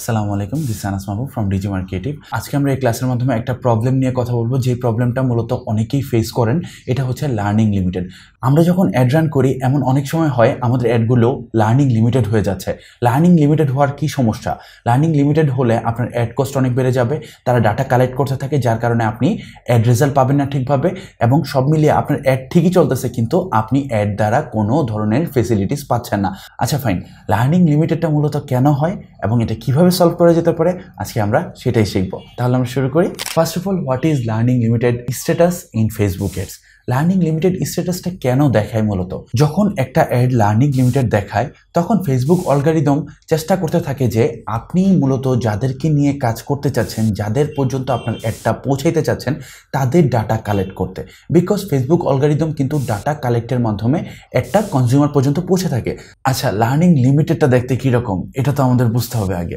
আসসালামু আলাইকুম this Anas Mahbub from Digi Marketive আজকে আমরা এই ক্লাসের মাধ্যমে একটা প্রবলেম নিয়ে কথা বলবো যে প্রবলেমটা মূলত অনেকেই ফেস করেন এটা হচ্ছে লার্নিং লিমিটেড আমরা যখন অ্যাড রান করি এমন অনেক সময় হয় আমাদের অ্যাডগুলো লার্নিং লিমিটেড হয়ে যাচ্ছে লার্নিং লিমিটেড হওয়ার কী সমস্যা লার্নিং লিমিটেড হলে আপনার অ্যাড কস্ট অনেক বেড়ে যাবে তারা ডাটা কালেক্ট করতে থাকে যার কারণে আপনি অ্যাড রেজাল্ট পাবেন না ঠিকভাবে এবং সব মিলিয়ে আপনার অ্যাড ঠিকই চলতেছে কিন্তু আপনি অ্যাড দ্বারা কোনো ধরনের ফেসিলিটিস পাচ্ছেন না আচ্ছা ফাইন লার্নিং লিমিটেডটা মূলত কেন হয় এবং এটা কীভাবে কীভাবে সলভ করা যেতে পারে আজকে আমরা সেটাই শিখবো তাহলে আমরা শুরু করি first of all what is learning limited status in Facebook ads learning limited স্ট্যাটাসটা কেন দেখায় মূলত যখন একটা অ্যাড লার্নিং লিমিটেড দেখায় তখন ফেসবুক অলগারিদম চেষ্টা করতে থাকে যে আপনি মূলত যাদেরকে নিয়ে কাজ করতে চাচ্ছেন যাদের পর্যন্ত আপনার অ্যাডটা পৌঁছাইতে চাচ্ছেন তাদের ডাটা কালেক্ট করতে বিকজ ফেসবুক অলগারিদম কিন্তু ডাটা কালেক্টের মাধ্যমে একটা কনজিউমার পর্যন্ত পৌঁছে থাকে আচ্ছা লার্নিং লিমিটেডটা দেখতে কীরকম এটা তো আমাদের বুঝতে হবে আগে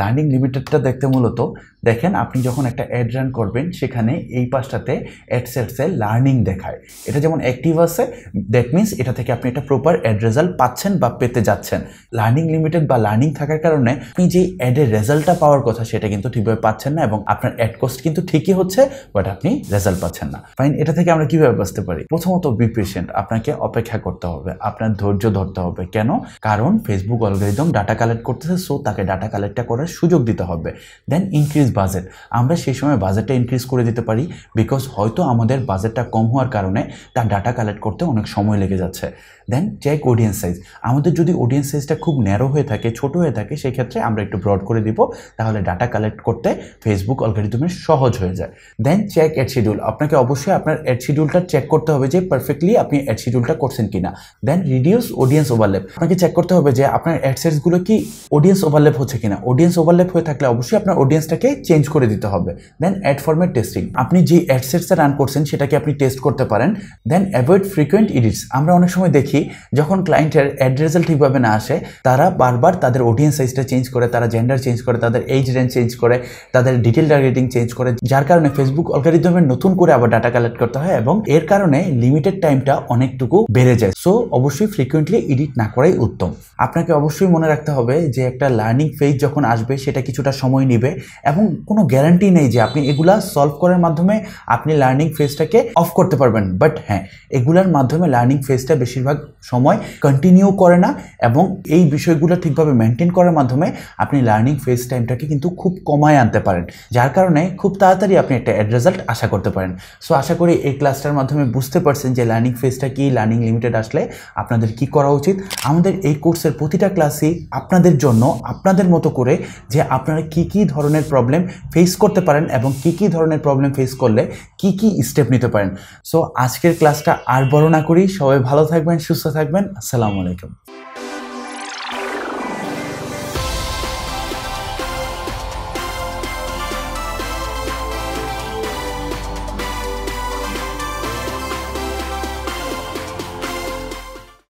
লার্নিং লিমিটেডটা দেখতে মূলত দেখেন আপনি যখন একটা অ্যাড রান করবেন সেখানে এই পাশটাতে অ্যাডসেটসে লার্নিং দেখায় এটা যেমন অ্যাক্টিভ আছে দ্যাট মিনস এটা থেকে আপনি একটা প্রপার অ্যাড রেজাল্ট পাচ্ছেন বা পেতে যাচ্ছেন লার্নিং লিমিটেড বা লার্নিং থাকার কারণে আপনি যে অ্যাডের রেজাল্টটা পাওয়ার কথা সেটা কিন্তু ঠিকভাবে পাচ্ছেন না এবং আপনার অ্যাড কস্ট কিন্তু ঠিকই হচ্ছে বাট আপনি রেজাল্ট পাচ্ছেন না ফাইন এটা থেকে আমরা কীভাবে বাঁচতে পারি প্রথমত বি পেশেন্ট আপনাকে অপেক্ষা করতে হবে আপনার ধৈর্য ধরতে হবে কেন কারণ ফেসবুক অলগরিদম ডাটা কালেক্ট করতেছে সো তাকে ডাটা কালেক্টটা করে আমরা সুযোগ দিতে হবে দেন ইনক্রিজ বাজেট আমরা সেই সময় বাজেটটা ইনক্রিজ করে দিতে পারি বিকজ হয়তো আমাদের বাজেটটা কম হওয়ার কারণে তার ডাটা কালেক্ট করতে অনেক সময় লেগে যাচ্ছে দেন চেক অডিয়েন্স সাইজ আমাদের যদি অডিয়েন্স সাইজটা খুব ন্যারো হয়ে থাকে ছোট হয়ে থাকে সেই ক্ষেত্রে আমরা একটু ব্রড করে দিব তাহলে ডাটা কালেক্ট করতে ফেসবুক অলগারিদমে সহজ হয়ে যায় দেন চেক অ্যাড শিডিউল আপনাকে অবশ্যই আপনার এড শিডিউলটা চেক করতে হবে যে পারফেক্টলি আপনি অ্যাড শিডিউলটা করছেন কিনা দেন রিডিউস অডিয়েন্স ওভারলেপ আপনাকে চেক করতে হবে যে আপনার সাইজগুলো কি অডিয়েন্স ওভারলেপ হচ্ছে কিনা অডিয়েন্স অডিয়েন্স ওভারল্যাপ হয়ে থাকলে অবশ্যই আপনার অডিয়েন্সটাকে চেঞ্জ করে দিতে হবে দেন অ্যাড ফর্মেট টেস্টিং আপনি যে অ্যাডসেটসটা রান করছেন সেটাকে আপনি টেস্ট করতে পারেন দেন অ্যাভয়েড ফ্রিকোয়েন্ট ইডিটস আমরা অনেক সময় দেখি যখন ক্লায়েন্টের অ্যাড রেজাল্ট ঠিকভাবে না আসে তারা বারবার তাদের অডিয়েন্স সাইজটা চেঞ্জ করে তারা জেন্ডার চেঞ্জ করে তাদের এজ রেঞ্জ চেঞ্জ করে তাদের ডিটেল টার্গেটিং চেঞ্জ করে যার কারণে ফেসবুক অলগারিদমে নতুন করে আবার ডাটা কালেক্ট করতে হয় এবং এর কারণে লিমিটেড টাইমটা অনেকটুকু বেড়ে যায় সো অবশ্যই ফ্রিকুয়েন্টলি এডিট না করাই উত্তম আপনাকে অবশ্যই মনে রাখতে হবে যে একটা লার্নিং ফেজ যখন আসবে সেটা কিছুটা সময় নেবে এবং কোনো গ্যারান্টি নেই যে আপনি এগুলা সলভ করার মাধ্যমে আপনি লার্নিং ফেজটাকে অফ করতে পারবেন বাট হ্যাঁ এগুলার মাধ্যমে লার্নিং ফেজটা বেশিরভাগ সময় কন্টিনিউ করে না এবং এই বিষয়গুলো ঠিকভাবে মেনটেন করার মাধ্যমে আপনি লার্নিং ফেজ টাইমটাকে কিন্তু খুব কমায় আনতে পারেন যার কারণে খুব তাড়াতাড়ি আপনি একটা অ্যাড রেজাল্ট আশা করতে পারেন সো আশা করি এই ক্লাসটার মাধ্যমে বুঝতে পারছেন যে লার্নিং ফেজটা কি লার্নিং লিমিটেড আসলে আপনাদের কি করা উচিত আমাদের এই কোর্সের প্রতিটা ক্লাসই আপনাদের জন্য আপনাদের মতো করে যে আপনারা কি কি ধরনের প্রবলেম ফেস করতে পারেন এবং কি কি ধরনের প্রবলেম ফেস করলে কি কি স্টেপ নিতে পারেন সো আজকের ক্লাসটা আর বড় না করি সবাই ভালো থাকবেন সুস্থ থাকবেন আসসালামু আলাইকুম